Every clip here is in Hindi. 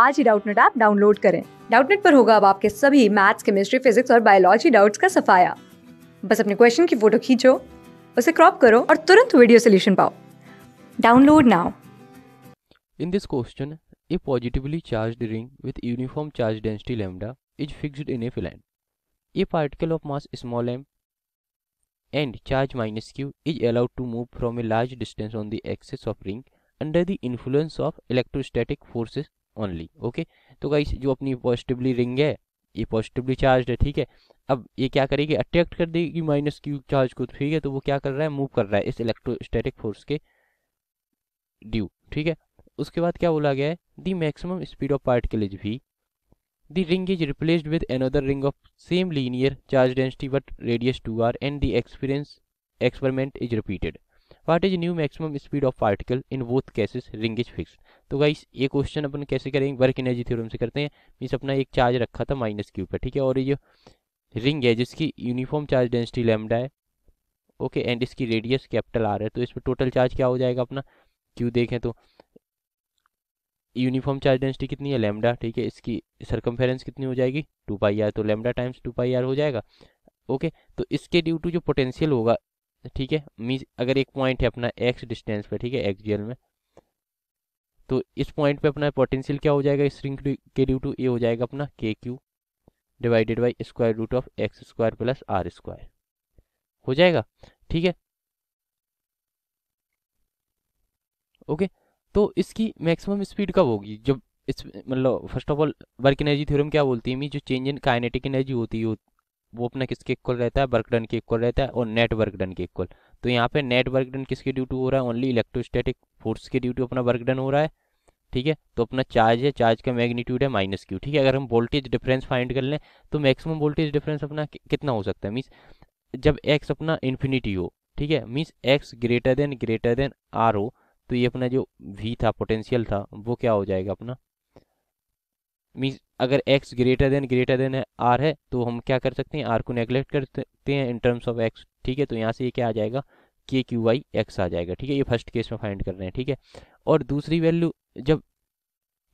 आज ही डाउटनेट ऐप डाउनलोड करें डाउटनेट पर होगा अब आपके सभी मैथ्स केमिस्ट्री फिजिक्स और बायोलॉजी डाउट्स का सफाया बस अपने क्वेश्चन की फोटो खींचो उसे क्रॉप करो और तुरंत वीडियो सोल्यूशन पाओ download now in this question a positively charged ring with uniform charge density lambda is fixed in a फिलैंड a particle of mass small m and charge minus q is allowed to move from a large distance on the axis of ring under the influence of electrostatic forces only okay तो गाइस जो अपनी पॉजिटिवली रिंग है ये पॉजिटिवली चार्ज है ठीक है अब ये क्या करेगी अट्रैक्ट कर देगी माइनस क्यू चार्ज को ठीक है तो वो क्या कर रहा है मूव कर रहा है इस इलेक्ट्रोस्टेटिक फोर्स के ड्यू ठीक है उसके बाद क्या बोला गया है the maximum speed of particle is भी ring is replaced with with ring of same linear charge density but radius two R and the experience experiment is repeated what is new maximum speed of particle in both cases ring is fix तो गाइस ये क्वेश्चन अपन कैसे करेंगे वर्क एनर्जी थ्योरम से करते हैं मीन्स अपना एक चार्ज रखा था माइनस क्यू पर ठीक है और ये रिंग है जिसकी यूनिफॉर्म चार्ज डेंसिटी लेमडा है ओके एंड इसकी रेडियस कैपिटल आर है तो इस पर टोटल चार्ज क्या हो जाएगा अपना क्यू देखें तो यूनिफॉर्म चार्ज डेंसिटी कितनी है लेमडा ठीक है इसकी सरकमफेरेंस कितनी हो जाएगी टू पाई आर तो lambda times two pi R हो जाएगा ओके okay, तो इसके ड्यू टू जो पोटेंशियल होगा ठीक है मीन अगर एक पॉइंट है अपना एक्स डिस्टेंस पे ठीक है एक्सियल में तो इस पॉइंट पे अपना पोटेंशियल क्या हो जाएगा इस रिंग के ड्यू टू ए हो जाएगा अपना K q divided by square root of x square plus R square हो जाएगा ठीक है ओके तो इसकी मैक्सिमम स्पीड कब होगी जब इस मतलब first of all work energy theorem क्या बोलती है मीन जो चेंज इन काइनेटिक एनर्जी होती है वो अपना किसके इक्वल रहता है वर्क डन के इक्वल रहता है और नेट वर्क डन के इक्वल तो यहाँ पे नेट वर्क डन किसके ड्यू टू हो रहा है ओनली इलेक्ट्रोस्टैटिक फोर्स के ड्यू टू अपना वर्क डन हो रहा है ठीक है तो अपना चार्ज है चार्ज का मैग्नीट्यूड है माइनस क्यू ठीक है अगर हम वोल्टेज डिफरेंस फाइंड कर लें तो मैक्सिमम वोल्टेज डिफरेंस अपना कितना हो सकता है मीन्स जब एक्स अपना इन्फिनिटी हो ठीक है means x greater than greater than R हो तो ये अपना जो वी था पोटेंशियल था वो क्या हो जाएगा अपना मीन्स अगर x greater than greater than r है तो हम क्या कर सकते हैं r को नेग्लेक्ट करते हैं इन टर्म्स ऑफ x ठीक है तो यहाँ से ये क्या आ जाएगा के क्यू वाई एक्स आ जाएगा ठीक है ये फर्स्ट केस में फाइंड कर रहे हैं ठीक है और दूसरी वैल्यू जब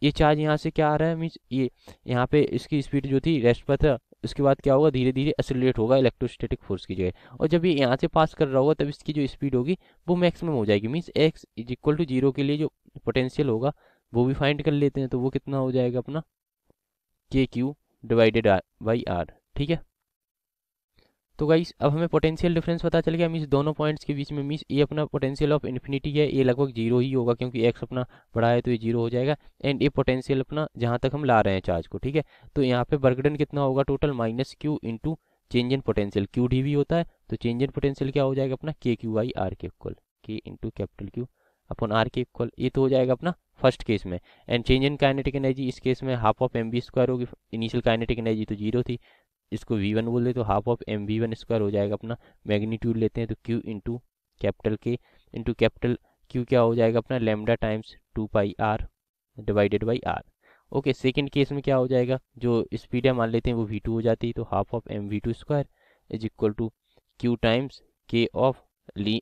ये चार्ज यहाँ से क्या आ रहा है मीन्स ये यहाँ पे इसकी स्पीड जो थी रेस्ट पर था उसके बाद क्या होगा धीरे धीरे असिलेट होगा इलेक्ट्रोस्टैटिक फोर्स की जगह और जब ये यहाँ से पास कर रहा होगा तब इसकी जो स्पीड होगी वो मैक्सिमम हो जाएगी means x is equal to zero के लिए जो पोटेंशियल होगा वो भी फाइंड कर लेते हैं तो वो कितना हो जाएगा अपना K q divided R by R ठीक है तो गाइस अब हमें पोटेंशियल डिफरेंस पता चल गया मीस दोनों पॉइंट्स के बीच में मीस ए अपना पोटेंशियल ऑफ इन्फिनिटी है ए लगभग जीरो ही होगा क्योंकि एक्स अपना बढ़ा है तो ये जीरो हो जाएगा एंड ए पोटेंशियल अपना जहाँ तक हम ला रहे हैं चार्ज को ठीक है तो यहाँ पे बर्गडन कितना होगा total minus q into change in potential q d भी होता है तो चेंज इन पोटेंशियल क्या हो जाएगा अपना के क्यू आई आर के equal K into capital q अपन आर के इक्वल ये तो हो जाएगा अपना फर्स्ट केस में and change in kinetic energy इस केस में half of m b square होगी इनिशियल काइनेटिक एनर्जी तो जीरो थी इसको वी वन बोल दे तो half of m v one square हो जाएगा अपना मैग्नीट्यूड लेते हैं तो q into capital K into capital Q क्या हो जाएगा अपना lambda times two pi R divided by R okay second case में क्या हो जाएगा जो स्पीड है मान लेते हैं वो वी टू हो जाती है तो half of m v two square is equal to q times K of ली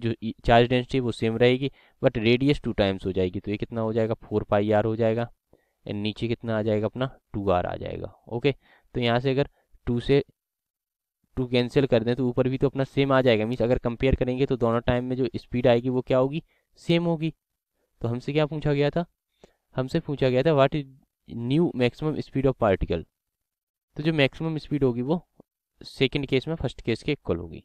जो चार्ज डेंसिटी वो सेम रहेगी बट रेडियस टू टाइम्स हो जाएगी तो ये कितना हो जाएगा फोर पाई आर हो जाएगा एंड नीचे कितना आ जाएगा अपना टू आर आ जाएगा ओके तो यहाँ से अगर टू से टू कैंसिल कर दें तो ऊपर भी तो अपना सेम आ जाएगा मीन्स अगर कंपेयर करेंगे तो दोनों टाइम में जो स्पीड आएगी वो क्या होगी सेम होगी तो हमसे क्या पूछा गया था हमसे पूछा गया था what is new maximum speed of particle तो जो मैक्सिमम स्पीड होगी वो सेकेंड केस में फर्स्ट केस के इक्वल होगी